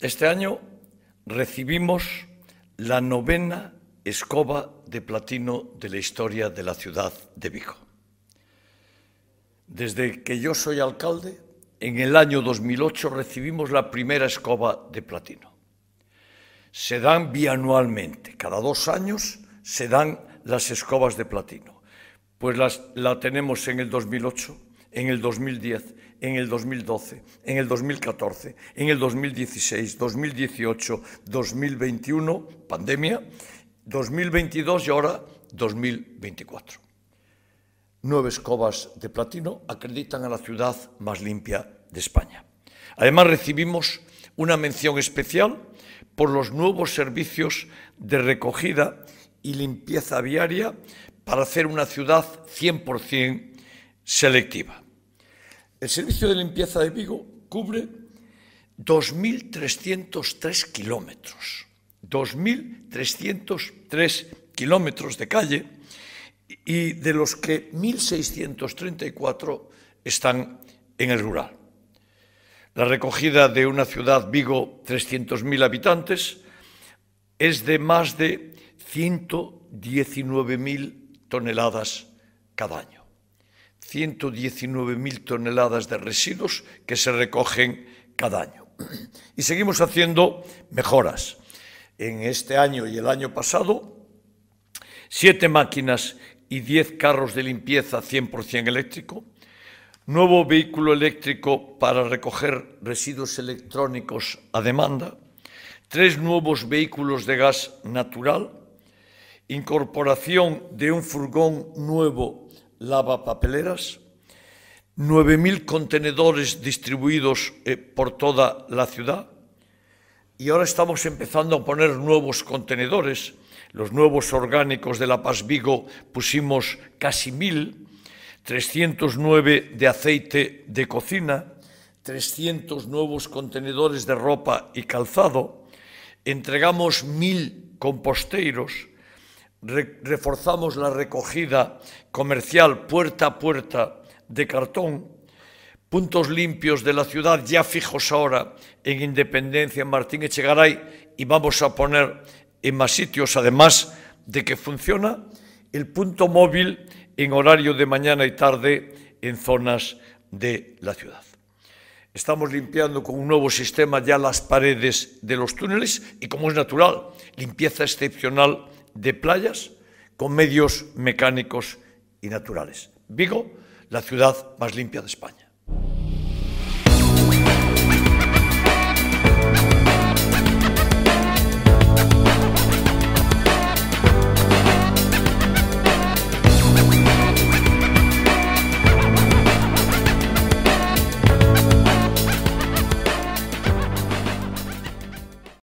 Este año recibimos la novena escoba de platino de la historia de la ciudad de Vigo. Desde que yo soy alcalde, en el año 2008 recibimos la primera escoba de platino. Se dan bianualmente, cada dos años se dan las escobas de platino. Pues las, la tenemos en el 2008, en el 2010, en el 2012, en el 2014, en el 2016, 2018, 2021, pandemia, 2022 y ahora 2024. Nueve escobas de platino acreditan a la ciudad más limpia de España. Además recibimos una mención especial por los nuevos servicios de recogida y limpieza viaria para hacer una ciudad 100% selectiva. El servicio de limpieza de Vigo cubre 2.303 kilómetros, 2.303 kilómetros de calle y de los que 1.634 están en el rural. La recogida de una ciudad, Vigo, 300.000 habitantes, es de más de 119.000 toneladas cada año. 119.000 toneladas de residuos que se recogen cada año. Y seguimos haciendo mejoras. En este año y el año pasado, siete máquinas y 10 carros de limpieza 100% eléctrico, nuevo vehículo eléctrico para recoger residuos electrónicos a demanda, tres nuevos vehículos de gas natural, incorporación de un furgón nuevo lavapapeleras, 9.000 contenedores distribuidos eh, por toda la ciudad y ahora estamos empezando a poner nuevos contenedores. Los nuevos orgánicos de La Paz Vigo pusimos casi 1.000, 309 de aceite de cocina, 300 nuevos contenedores de ropa y calzado, entregamos 1.000 composteros, reforzamos la recogida comercial puerta a puerta de cartón, puntos limpios de la ciudad ya fijos ahora en Independencia, en Martín Echegaray, y vamos a poner en más sitios, además de que funciona el punto móvil en horario de mañana y tarde en zonas de la ciudad. Estamos limpiando con un nuevo sistema ya las paredes de los túneles y, como es natural, limpieza excepcional de playas con medios mecánicos y naturales. Vigo, la ciudad más limpia de España.